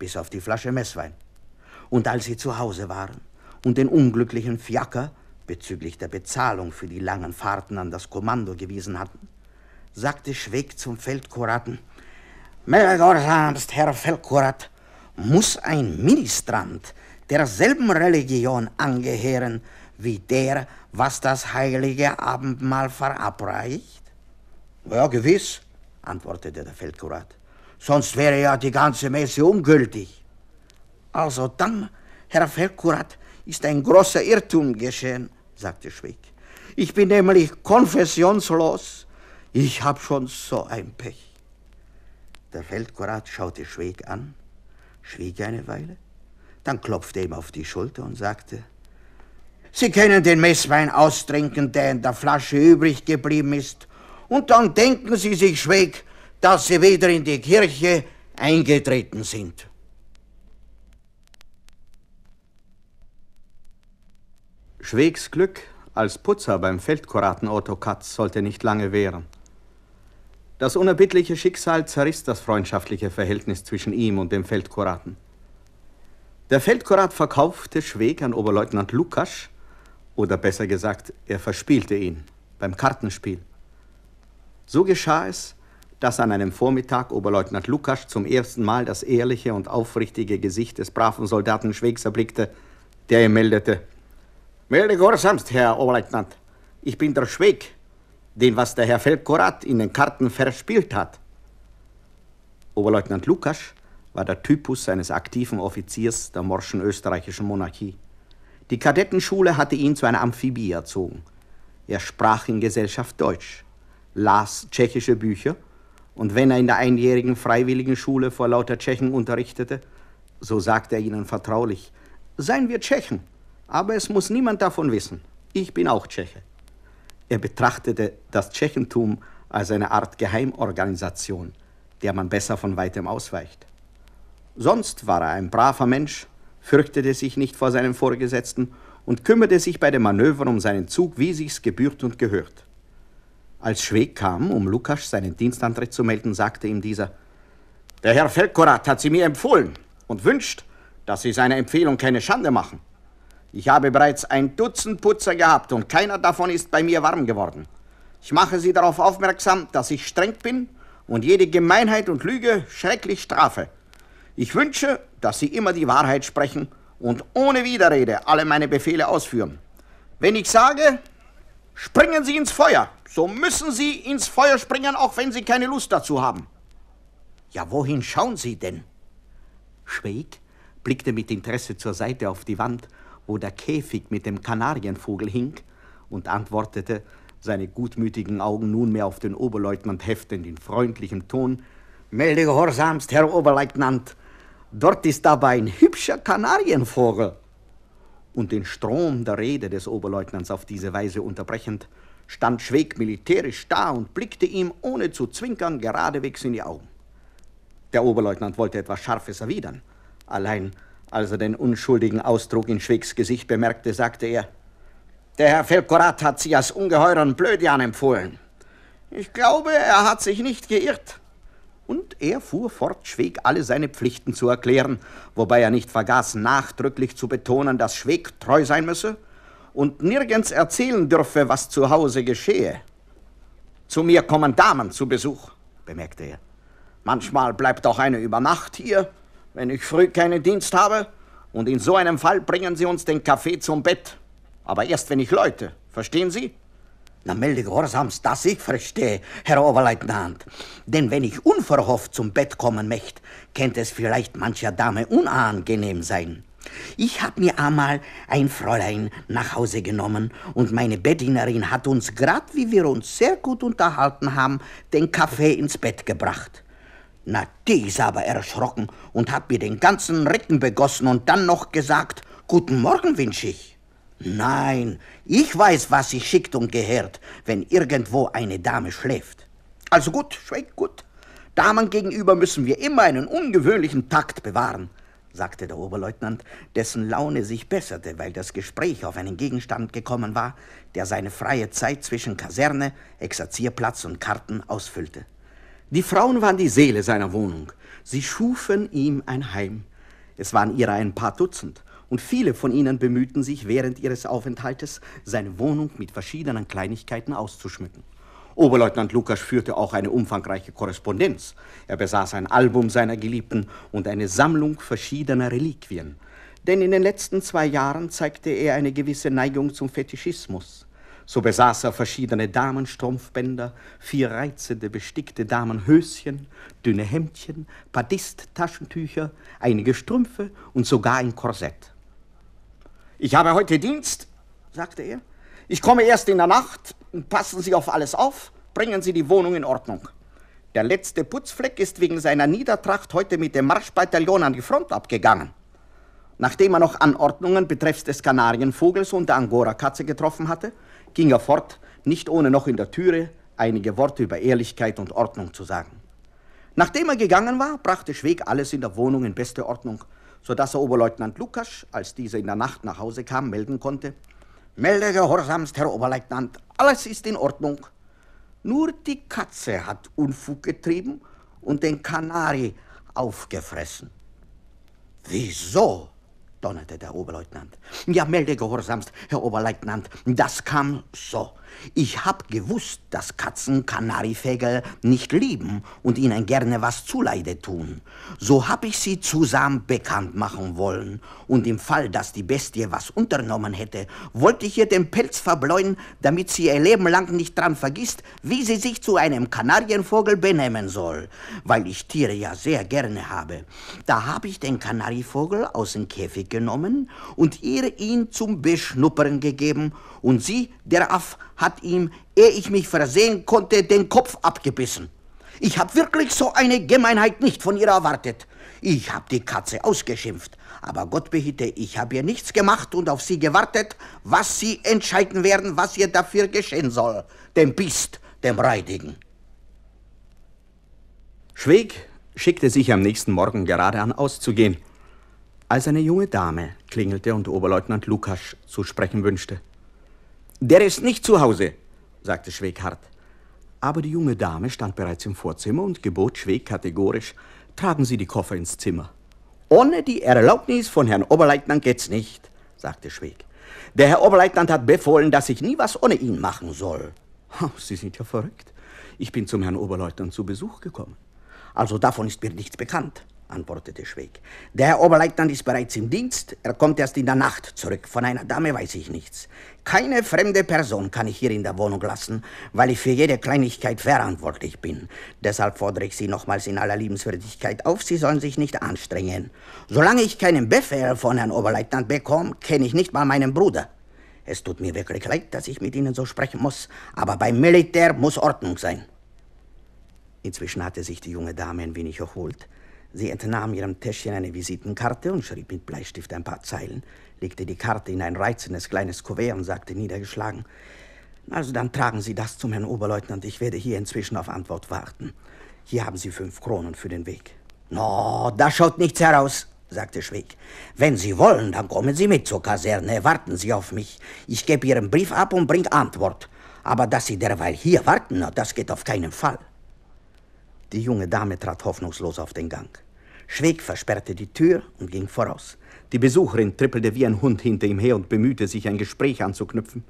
bis auf die Flasche Messwein. Und als sie zu Hause waren und den unglücklichen Fiaker bezüglich der Bezahlung für die langen Fahrten an das Kommando gewiesen hatten, sagte Schweg zum Feldkuraten, Mördersamst, Herr Feldkurat, muss ein Ministrant derselben Religion angehören wie der, was das heilige Abendmahl verabreicht? Ja, gewiss, antwortete der Feldkurat sonst wäre ja die ganze Messe ungültig. Also dann, Herr Felkurat, ist ein großer Irrtum geschehen, sagte Schwick. Ich bin nämlich konfessionslos. Ich habe schon so ein Pech. Der Feldkurat schaute Schwieg an, schwieg eine Weile, dann klopfte ihm auf die Schulter und sagte, Sie können den Messwein austrinken, der in der Flasche übrig geblieben ist, und dann denken Sie sich, Schweg, dass sie wieder in die Kirche eingetreten sind. Schwegs Glück als Putzer beim Feldkuraten Otto Katz sollte nicht lange währen. Das unerbittliche Schicksal zerriss das freundschaftliche Verhältnis zwischen ihm und dem Feldkuraten. Der Feldkurat verkaufte Schweg an Oberleutnant Lukasch, oder besser gesagt, er verspielte ihn beim Kartenspiel. So geschah es, dass an einem Vormittag Oberleutnant Lukas zum ersten Mal das ehrliche und aufrichtige Gesicht des braven Soldaten Schwegs erblickte, der ihm meldete: Melde gehorsamst, Herr Oberleutnant. Ich bin der Schweg, den was der Herr Feldkorat in den Karten verspielt hat. Oberleutnant Lukas war der Typus eines aktiven Offiziers der morschen österreichischen Monarchie. Die Kadettenschule hatte ihn zu einer Amphibie erzogen. Er sprach in Gesellschaft Deutsch, las tschechische Bücher und wenn er in der einjährigen Freiwilligenschule vor lauter Tschechen unterrichtete, so sagte er ihnen vertraulich, seien wir Tschechen, aber es muss niemand davon wissen. Ich bin auch Tscheche. Er betrachtete das Tschechentum als eine Art Geheimorganisation, der man besser von weitem ausweicht. Sonst war er ein braver Mensch, fürchtete sich nicht vor seinem Vorgesetzten und kümmerte sich bei den Manövern um seinen Zug, wie sich's gebührt und gehört. Als Schweg kam, um Lukas seinen Dienstantritt zu melden, sagte ihm dieser, der Herr Felkorat hat sie mir empfohlen und wünscht, dass Sie seiner Empfehlung keine Schande machen. Ich habe bereits ein Dutzend Putzer gehabt und keiner davon ist bei mir warm geworden. Ich mache Sie darauf aufmerksam, dass ich streng bin und jede Gemeinheit und Lüge schrecklich strafe. Ich wünsche, dass Sie immer die Wahrheit sprechen und ohne Widerrede alle meine Befehle ausführen. Wenn ich sage, springen Sie ins Feuer, so müssen Sie ins Feuer springen, auch wenn Sie keine Lust dazu haben. Ja, wohin schauen Sie denn? Schweig blickte mit Interesse zur Seite auf die Wand, wo der Käfig mit dem Kanarienvogel hing, und antwortete, seine gutmütigen Augen nunmehr auf den Oberleutnant heftend in freundlichem Ton, Melde gehorsamst, Herr Oberleutnant, dort ist aber ein hübscher Kanarienvogel und den Strom der Rede des Oberleutnants auf diese Weise unterbrechend, stand Schweg militärisch da und blickte ihm, ohne zu zwinkern, geradewegs in die Augen. Der Oberleutnant wollte etwas Scharfes erwidern. Allein als er den unschuldigen Ausdruck in Schwegs Gesicht bemerkte, sagte er, der Herr Felkorat hat Sie als ungeheuren Blödian empfohlen. Ich glaube, er hat sich nicht geirrt und er fuhr fort, Schweg alle seine Pflichten zu erklären, wobei er nicht vergaß, nachdrücklich zu betonen, dass Schweg treu sein müsse und nirgends erzählen dürfe, was zu Hause geschehe. Zu mir kommen Damen zu Besuch, bemerkte er. Manchmal bleibt auch eine über Nacht hier, wenn ich früh keinen Dienst habe, und in so einem Fall bringen sie uns den Kaffee zum Bett. Aber erst wenn ich läute, verstehen Sie? Na, melde Gehorsams, dass ich verstehe, Herr Oberleutnant. Denn wenn ich unverhofft zum Bett kommen möcht, könnte es vielleicht mancher Dame unangenehm sein. Ich hab mir einmal ein Fräulein nach Hause genommen und meine Bettdienerin hat uns, grad wie wir uns sehr gut unterhalten haben, den Kaffee ins Bett gebracht. Na, die ist aber erschrocken und hat mir den ganzen Rücken begossen und dann noch gesagt, Guten Morgen wünsch ich. Nein, ich weiß, was sie schickt und gehört, wenn irgendwo eine Dame schläft. Also gut, schweig gut. Damen gegenüber müssen wir immer einen ungewöhnlichen Takt bewahren, sagte der Oberleutnant, dessen Laune sich besserte, weil das Gespräch auf einen Gegenstand gekommen war, der seine freie Zeit zwischen Kaserne, Exerzierplatz und Karten ausfüllte. Die Frauen waren die Seele seiner Wohnung. Sie schufen ihm ein Heim. Es waren ihrer ein paar Dutzend, und viele von ihnen bemühten sich während ihres Aufenthaltes, seine Wohnung mit verschiedenen Kleinigkeiten auszuschmücken. Oberleutnant Lukas führte auch eine umfangreiche Korrespondenz. Er besaß ein Album seiner Geliebten und eine Sammlung verschiedener Reliquien. Denn in den letzten zwei Jahren zeigte er eine gewisse Neigung zum Fetischismus. So besaß er verschiedene Damenstrumpfbänder, vier reizende bestickte Damenhöschen, dünne Hemdchen, Badist-Taschentücher, einige Strümpfe und sogar ein Korsett. Ich habe heute Dienst, sagte er. Ich komme erst in der Nacht. Passen Sie auf alles auf. Bringen Sie die Wohnung in Ordnung. Der letzte Putzfleck ist wegen seiner Niedertracht heute mit dem Marschbataillon an die Front abgegangen. Nachdem er noch Anordnungen betreffs des Kanarienvogels und der Angorakatze getroffen hatte, ging er fort, nicht ohne noch in der Türe einige Worte über Ehrlichkeit und Ordnung zu sagen. Nachdem er gegangen war, brachte Schweg alles in der Wohnung in beste Ordnung sodass er Oberleutnant Lukas, als dieser in der Nacht nach Hause kam, melden konnte. Melde gehorsamst, Herr Oberleutnant, alles ist in Ordnung. Nur die Katze hat Unfug getrieben und den Kanari aufgefressen. Wieso? donnerte der Oberleutnant. Ja, melde gehorsamst, Herr Oberleutnant. Das kam so. Ich hab gewusst, dass Katzen Kanariefegel nicht lieben und ihnen gerne was zuleide tun. So hab ich sie zusammen bekannt machen wollen. Und im Fall, dass die Bestie was unternommen hätte, wollte ich ihr den Pelz verbläuen, damit sie ihr Leben lang nicht dran vergisst, wie sie sich zu einem Kanarienvogel benehmen soll. Weil ich Tiere ja sehr gerne habe. Da hab ich den Kanarievogel aus dem Käfig genommen und ihr ihn zum Beschnuppern gegeben, und sie, der Aff, hat ihm, ehe ich mich versehen konnte, den Kopf abgebissen. Ich habe wirklich so eine Gemeinheit nicht von ihr erwartet. Ich habe die Katze ausgeschimpft, aber Gott behüte, ich habe ihr nichts gemacht und auf sie gewartet, was sie entscheiden werden, was ihr dafür geschehen soll, dem Biest, dem Reidigen. Schweg schickte sich am nächsten Morgen gerade an auszugehen als eine junge Dame klingelte und Oberleutnant Lukas zu sprechen wünschte. Der ist nicht zu Hause, sagte Schweghart. Aber die junge Dame stand bereits im Vorzimmer und gebot Schweg kategorisch, tragen Sie die Koffer ins Zimmer. Ohne die Erlaubnis von Herrn Oberleutnant geht's nicht, sagte Schweg. Der Herr Oberleutnant hat befohlen, dass ich nie was ohne ihn machen soll. Sie sind ja verrückt. Ich bin zum Herrn Oberleutnant zu Besuch gekommen. Also davon ist mir nichts bekannt antwortete Schweg. Der Herr Oberleutnant ist bereits im Dienst, er kommt erst in der Nacht zurück. Von einer Dame weiß ich nichts. Keine fremde Person kann ich hier in der Wohnung lassen, weil ich für jede Kleinigkeit verantwortlich bin. Deshalb fordere ich Sie nochmals in aller Liebenswürdigkeit auf, Sie sollen sich nicht anstrengen. Solange ich keinen Befehl von Herrn Oberleutnant bekomme, kenne ich nicht mal meinen Bruder. Es tut mir wirklich leid, dass ich mit Ihnen so sprechen muss, aber beim Militär muss Ordnung sein. Inzwischen hatte sich die junge Dame ein wenig erholt. Sie entnahm ihrem Täschchen eine Visitenkarte und schrieb mit Bleistift ein paar Zeilen, legte die Karte in ein reizendes kleines Kuvert und sagte niedergeschlagen, also dann tragen Sie das zum Herrn Oberleutnant, ich werde hier inzwischen auf Antwort warten. Hier haben Sie fünf Kronen für den Weg. No, da schaut nichts heraus, sagte Schweg. Wenn Sie wollen, dann kommen Sie mit zur Kaserne, warten Sie auf mich. Ich gebe Ihren Brief ab und bring Antwort. Aber dass Sie derweil hier warten, das geht auf keinen Fall. Die junge Dame trat hoffnungslos auf den Gang. Schweg versperrte die Tür und ging voraus. Die Besucherin trippelte wie ein Hund hinter ihm her und bemühte sich, ein Gespräch anzuknüpfen.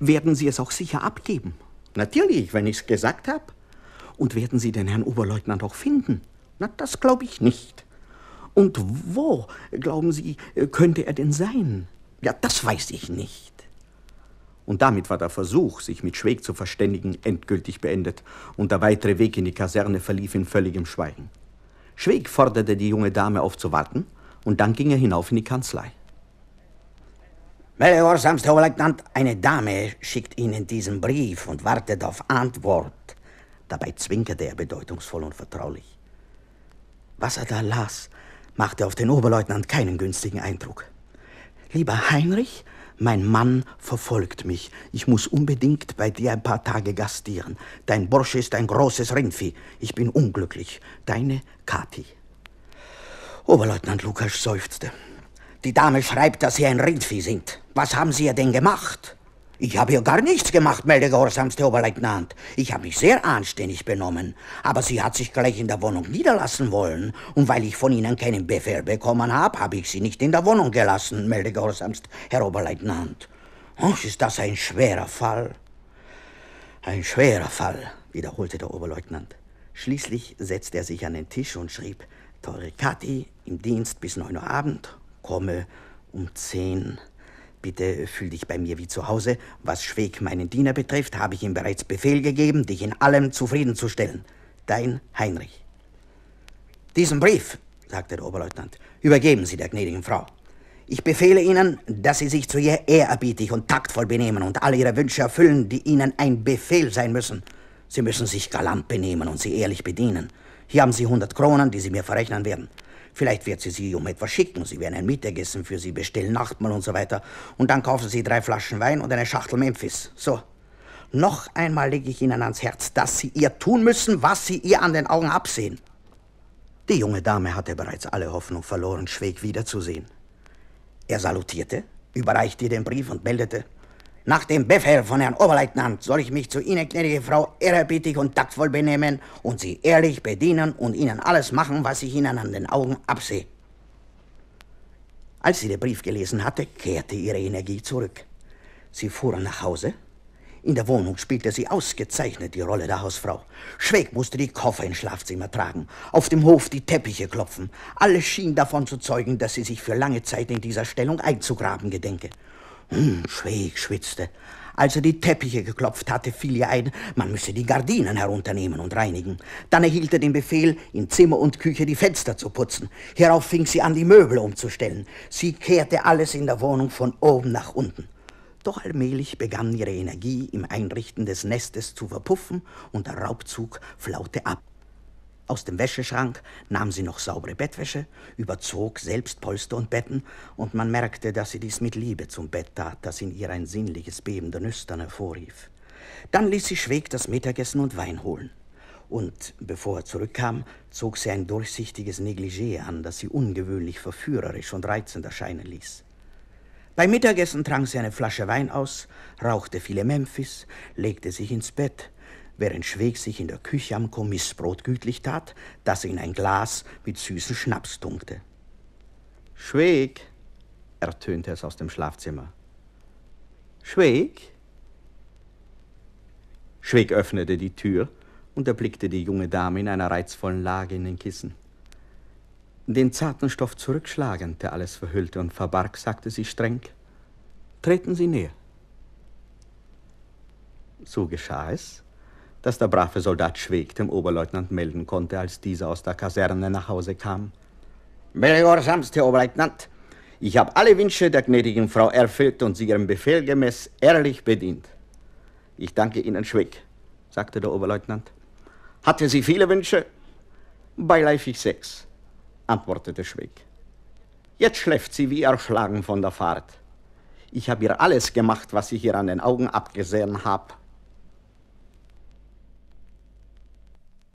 Werden Sie es auch sicher abgeben? Natürlich, wenn ich's gesagt habe. Und werden Sie den Herrn Oberleutnant auch finden? Na, das glaube ich nicht. Und wo, glauben Sie, könnte er denn sein? Ja, das weiß ich nicht. Und damit war der Versuch, sich mit Schweg zu verständigen, endgültig beendet und der weitere Weg in die Kaserne verlief in völligem Schweigen. Schweg forderte die junge Dame auf zu warten und dann ging er hinauf in die Kanzlei. Meine gehorsamste Oberleutnant, eine Dame schickt Ihnen diesen Brief und wartet auf Antwort. Dabei zwinkerte er bedeutungsvoll und vertraulich. Was er da las, machte auf den Oberleutnant keinen günstigen Eindruck. Lieber Heinrich, mein Mann verfolgt mich. Ich muss unbedingt bei dir ein paar Tage gastieren. Dein Bursche ist ein großes Rindvieh. Ich bin unglücklich. Deine Kathi. Oberleutnant Lukas seufzte. Die Dame schreibt, dass Sie ein Rindvieh sind. Was haben Sie ihr denn gemacht? Ich habe hier gar nichts gemacht, melde gehorsamste Oberleutnant. Ich habe mich sehr anständig benommen, aber sie hat sich gleich in der Wohnung niederlassen wollen, und weil ich von Ihnen keinen Befehl bekommen habe, habe ich sie nicht in der Wohnung gelassen, melde gehorsamst Herr Oberleutnant. Och, ist das ein schwerer Fall? Ein schwerer Fall, wiederholte der Oberleutnant. Schließlich setzte er sich an den Tisch und schrieb, Teure Kathi, im Dienst bis neun Uhr Abend, komme um zehn Uhr. Bitte fühl dich bei mir wie zu Hause. Was Schweg meinen Diener betrifft, habe ich ihm bereits Befehl gegeben, dich in allem zufriedenzustellen. Dein Heinrich. Diesen Brief, sagte der Oberleutnant, übergeben Sie der gnädigen Frau. Ich befehle Ihnen, dass Sie sich zu ihr ehrerbietig und taktvoll benehmen und alle Ihre Wünsche erfüllen, die Ihnen ein Befehl sein müssen. Sie müssen sich galant benehmen und sie ehrlich bedienen. Hier haben Sie 100 Kronen, die Sie mir verrechnen werden. Vielleicht wird sie sie um etwas schicken. Sie werden ein Mittagessen für sie bestellen, Nachtmahl und so weiter. Und dann kaufen sie drei Flaschen Wein und eine Schachtel Memphis. So. Noch einmal lege ich Ihnen ans Herz, dass Sie ihr tun müssen, was Sie ihr an den Augen absehen. Die junge Dame hatte bereits alle Hoffnung verloren, Schweg wiederzusehen. Er salutierte, überreichte ihr den Brief und meldete, nach dem Befehl von Herrn Oberleutnant soll ich mich zu Ihnen, gnädige Frau, ehrerbietig und taktvoll benehmen und Sie ehrlich bedienen und Ihnen alles machen, was ich Ihnen an den Augen absehe. Als sie den Brief gelesen hatte, kehrte ihre Energie zurück. Sie fuhren nach Hause. In der Wohnung spielte sie ausgezeichnet die Rolle der Hausfrau. Schweg musste die Koffer ins Schlafzimmer tragen, auf dem Hof die Teppiche klopfen. Alles schien davon zu zeugen, dass sie sich für lange Zeit in dieser Stellung einzugraben gedenke. Hm, schweig schwitzte. Als er die Teppiche geklopft hatte, fiel ihr ein, man müsse die Gardinen herunternehmen und reinigen. Dann erhielt er den Befehl, in Zimmer und Küche die Fenster zu putzen. Hierauf fing sie an, die Möbel umzustellen. Sie kehrte alles in der Wohnung von oben nach unten. Doch allmählich begann ihre Energie im Einrichten des Nestes zu verpuffen und der Raubzug flaute ab. Aus dem Wäscheschrank nahm sie noch saubere Bettwäsche, überzog selbst Polster und Betten, und man merkte, dass sie dies mit Liebe zum Bett tat, das in ihr ein sinnliches Beben der Nüstern hervorrief. Dann ließ sie Schweg das Mittagessen und Wein holen. Und bevor er zurückkam, zog sie ein durchsichtiges Negligé an, das sie ungewöhnlich verführerisch und reizend erscheinen ließ. Beim Mittagessen trank sie eine Flasche Wein aus, rauchte viele Memphis, legte sich ins Bett, während Schweg sich in der Küche am Kommissbrot gütlich tat, das in ein Glas mit süßen Schnaps tunkte. Schweg, ertönte es aus dem Schlafzimmer. Schweg? Schweg öffnete die Tür und erblickte die junge Dame in einer reizvollen Lage in den Kissen. Den zarten Stoff zurückschlagend, der alles verhüllte und verbarg, sagte sie streng: Treten Sie näher. So geschah es, dass der brave Soldat Schweg dem Oberleutnant melden konnte, als dieser aus der Kaserne nach Hause kam. Gehorsamst, Herr Oberleutnant, ich habe alle Wünsche der gnädigen Frau erfüllt und sie ihrem Befehl gemäß ehrlich bedient. Ich danke Ihnen, Schweg, sagte der Oberleutnant. Hatte sie viele Wünsche? Beileifig sechs, antwortete Schweg. Jetzt schläft sie wie erschlagen von der Fahrt. Ich habe ihr alles gemacht, was ich ihr an den Augen abgesehen habe